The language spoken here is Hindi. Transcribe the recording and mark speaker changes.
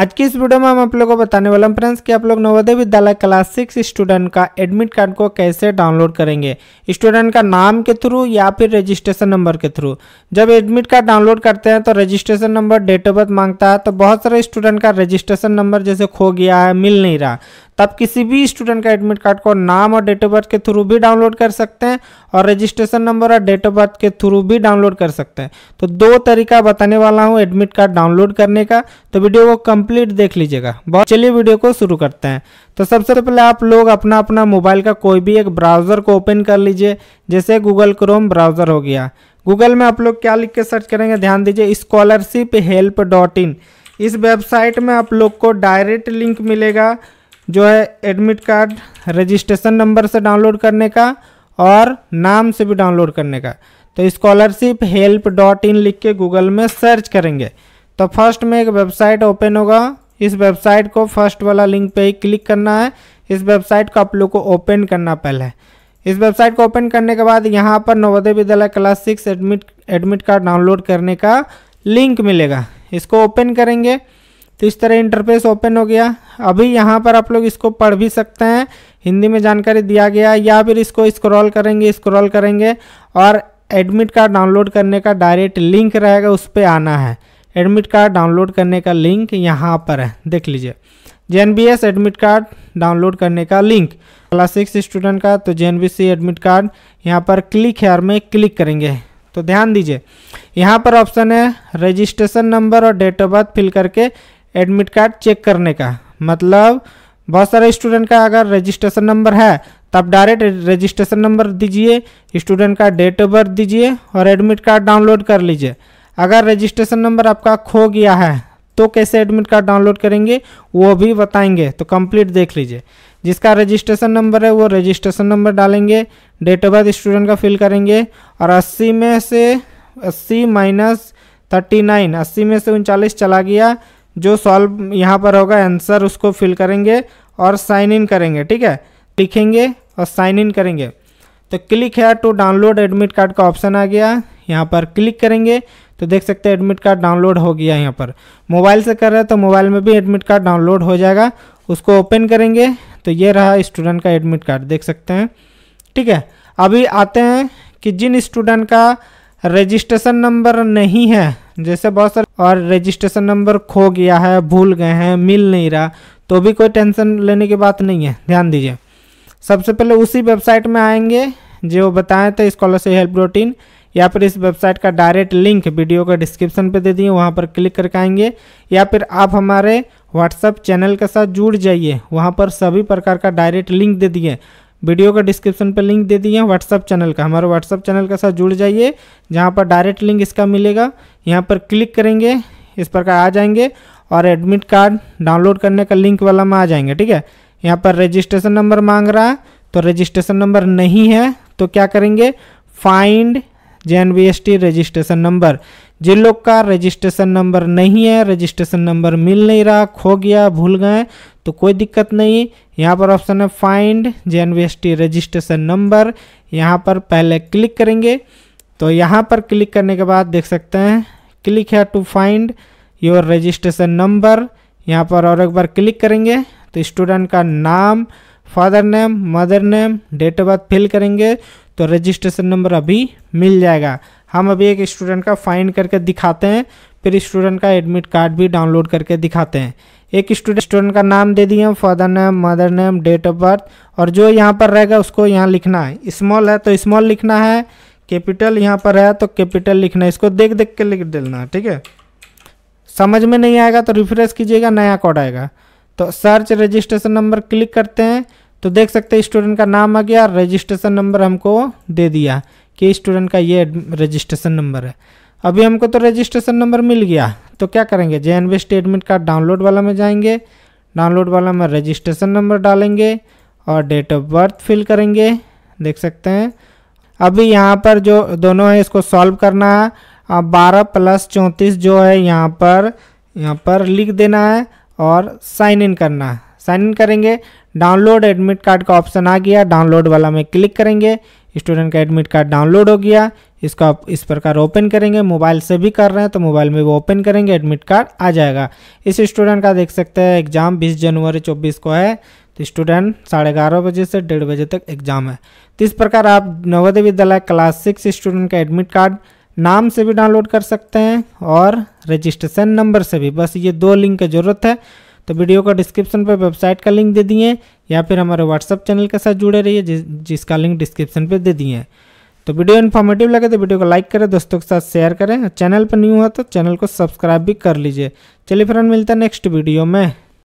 Speaker 1: आज की इस वीडियो में हम आप लोगों को बताने वाला हूँ फ्रेंड्स कि आप लोग Navodaya Vidyalaya class six student का एडमिट कार्ड को कैसे डाउनलोड करेंगे स्टूडेंट का नाम के थ्रू या फिर रजिस्ट्रेशन नंबर के थ्रू जब एडमिट कार्ड डाउनलोड करते हैं तो registration number date of birth मांगता है तो बहुत सारे स्टूडेंट का रजिस्ट्रेशन नंबर जैसे खो गया है मिल नहीं रहा तब किसी भी स्टूडेंट का एडमिट कार्ड को नाम और डेट ऑफ बर्थ के थ्रू भी डाउनलोड कर सकते हैं और रजिस्ट्रेशन नंबर और डेट ऑफ बर्थ के थ्रू भी डाउनलोड कर सकते हैं तो दो तरीका बताने वाला हूँ एडमिट कार्ड डाउनलोड करने का तो वीडियो को कम कंप्लीट देख लीजिएगा बहुत चलिए वीडियो को शुरू करते हैं तो सबसे पहले आप लोग अपना अपना मोबाइल का कोई भी एक ब्राउज़र को ओपन कर लीजिए जैसे गूगल क्रोम ब्राउज़र हो गया गूगल में आप लोग क्या लिख के सर्च करेंगे ध्यान दीजिए स्कॉलरशिप हेल्प डॉट इन इस वेबसाइट में आप लोग को डायरेक्ट लिंक मिलेगा जो है एडमिट कार्ड रजिस्ट्रेशन नंबर से डाउनलोड करने का और नाम से भी डाउनलोड करने का तो स्कॉलरशिप हेल्प डॉट इन लिख के गूगल में सर्च करेंगे तो फर्स्ट में एक वेबसाइट ओपन होगा इस वेबसाइट को फर्स्ट वाला लिंक पे ही क्लिक करना है इस वेबसाइट को आप लोग को ओपन करना पहले इस वेबसाइट को ओपन करने के बाद यहाँ पर Navodaya Vidyalaya class six admit admit card download करने का लिंक मिलेगा इसको ओपन करेंगे तो इस तरह इंटरफेस ओपन हो गया अभी यहाँ पर आप लोग इसको पढ़ भी सकते हैं हिंदी में जानकारी दिया गया या फिर इसको स्क्रॉल करेंगे स्क्रॉल करेंगे और एडमिट कार्ड डाउनलोड करने का डायरेक्ट लिंक रहेगा उस पर आना है एडमिट कार्ड डाउनलोड करने का लिंक यहाँ पर है देख लीजिए जे एडमिट कार्ड डाउनलोड करने का लिंक क्लास सिक्स स्टूडेंट का तो जे एडमिट कार्ड यहाँ पर क्लिक हेयर में क्लिक करेंगे तो ध्यान दीजिए यहाँ पर ऑप्शन है रजिस्ट्रेशन नंबर और डेट ऑफ बर्थ फिल करके एडमिट कार्ड चेक करने का मतलब बहुत सारे स्टूडेंट का अगर रजिस्ट्रेशन नंबर है तो आप डायरेक्ट रजिस्ट्रेशन नंबर दीजिए स्टूडेंट का डेट ऑफ बर्थ दीजिए और एडमिट कार्ड डाउनलोड कर लीजिए अगर रजिस्ट्रेशन नंबर आपका खो गया है तो कैसे एडमिट कार्ड डाउनलोड करेंगे वो भी बताएंगे तो कंप्लीट देख लीजिए जिसका रजिस्ट्रेशन नंबर है वो रजिस्ट्रेशन नंबर डालेंगे डेट ऑफ बर्थ स्टूडेंट का फिल करेंगे और अस्सी में से अस्सी माइनस थर्टी नाइन अस्सी में से उनचालीस चला गया जो सॉल्व यहाँ पर होगा आंसर उसको फिल करेंगे और साइन इन करेंगे ठीक है लिखेंगे और साइन इन करेंगे तो click here to download admit card का ऑप्शन आ गया यहाँ पर क्लिक करेंगे तो देख सकते हैं एडमिट कार्ड डाउनलोड हो गया यहाँ पर मोबाइल से कर रहे हैं तो मोबाइल में भी एडमिट कार्ड डाउनलोड हो जाएगा उसको ओपन करेंगे तो ये रहा स्टूडेंट का एडमिट कार्ड देख सकते हैं ठीक है अभी आते हैं कि जिन स्टूडेंट का रजिस्ट्रेशन नंबर नहीं है जैसे बहुत सारे और रजिस्ट्रेशन नंबर खो गया है भूल गए हैं मिल नहीं रहा तो भी कोई टेंशन लेने की बात नहीं है ध्यान दीजिए सबसे पहले उसी वेबसाइट में आएंगे जो बताएं थे स्कॉलरशिप हेल्प रोटीन या फिर इस वेबसाइट का डायरेक्ट लिंक वीडियो का डिस्क्रिप्शन पे दे दिए वहाँ पर क्लिक करके आएंगे या फिर आप हमारे व्हाट्सअप चैनल के साथ जुड़ जाइए वहाँ पर सभी प्रकार का डायरेक्ट लिंक दे दिए वीडियो का डिस्क्रिप्शन पर लिंक दे दिए व्हाट्सअप चैनल का हमारे व्हाट्सअप चैनल के साथ जुड़ जाइए जहाँ पर डायरेक्ट लिंक इसका मिलेगा यहाँ पर क्लिक करेंगे इस प्रकार आ जाएंगे और एडमिट कार्ड डाउनलोड करने का लिंक वाला में आ जाएंगे ठीक है यहाँ पर रजिस्ट्रेशन नंबर मांग रहा है तो रजिस्ट्रेशन नंबर नहीं है तो क्या करेंगे find J N registration number जिन लोग का रजिस्ट्रेशन नंबर नहीं है रजिस्ट्रेशन नंबर मिल नहीं रहा खो गया भूल गए तो कोई दिक्कत नहीं यहाँ पर ऑप्शन है find J N registration number यहाँ पर पहले क्लिक करेंगे तो यहाँ पर क्लिक करने के बाद देख सकते हैं click here to find your registration number यहाँ पर और एक बार क्लिक करेंगे तो स्टूडेंट का नाम father name mother name date of birth fill करेंगे तो रजिस्ट्रेशन नंबर अभी मिल जाएगा हम अभी एक स्टूडेंट का फाइंड करके दिखाते हैं फिर स्टूडेंट का एडमिट कार्ड भी डाउनलोड करके दिखाते हैं एक स्टूडेंट स्टूडेंट का नाम दे दिए father name mother name date of birth और जो यहाँ पर रहेगा उसको यहाँ लिखना है स्मॉल है तो स्मॉल लिखना है कैपिटल यहाँ पर है तो कैपिटल लिखना है इसको देख देख के लिख देना है ठीक है समझ में नहीं आएगा तो रिफ्रेश कीजिएगा नया कोड आएगा तो सर्च रजिस्ट्रेशन नंबर क्लिक करते हैं तो देख सकते हैं स्टूडेंट का नाम आ गया रजिस्ट्रेशन नंबर हमको दे दिया कि स्टूडेंट का ये रजिस्ट्रेशन नंबर है अभी हमको तो रजिस्ट्रेशन नंबर मिल गया तो क्या करेंगे J N VST admit card download वाला में जाएंगे डाउनलोड वाला में रजिस्ट्रेशन नंबर डालेंगे और डेट ऑफ बर्थ फिल करेंगे देख सकते हैं अभी यहाँ पर जो दोनों है इसको सॉल्व करना है बारह प्लस चौंतीस जो है यहाँ पर यहाँ पर लिख देना है और साइन इन करना है साइन इन करेंगे डाउनलोड एडमिट कार्ड का ऑप्शन आ गया डाउनलोड वाला में क्लिक करेंगे स्टूडेंट का एडमिट कार्ड डाउनलोड हो गया इसको आप इस प्रकार ओपन करेंगे मोबाइल से भी कर रहे हैं तो मोबाइल में वो ओपन करेंगे एडमिट कार्ड आ जाएगा इस स्टूडेंट का देख सकते हैं एग्ज़ाम 20 जनवरी 24 को है तो स्टूडेंट साढ़े ग्यारह बजे से डेढ़ बजे तक एग्ज़ाम है तो इस प्रकार आप Navodaya Vidyalaya class six student का एडमिट कार्ड नाम से भी डाउनलोड कर सकते हैं और रजिस्ट्रेशन नंबर से भी बस ये दो लिंक की ज़रूरत है तो वीडियो का डिस्क्रिप्शन पर वेबसाइट का लिंक दे दिए या फिर हमारे व्हाट्सअप चैनल के साथ जुड़े रहिए जिस, जिसका लिंक डिस्क्रिप्शन पर दे दिए तो वीडियो इन्फॉर्मेटिव लगे तो वीडियो को लाइक करें दोस्तों के साथ शेयर करें चैनल पर न्यू हो तो चैनल को सब्सक्राइब भी कर लीजिए चलिए फ्रेंड मिलता है नेक्स्ट वीडियो में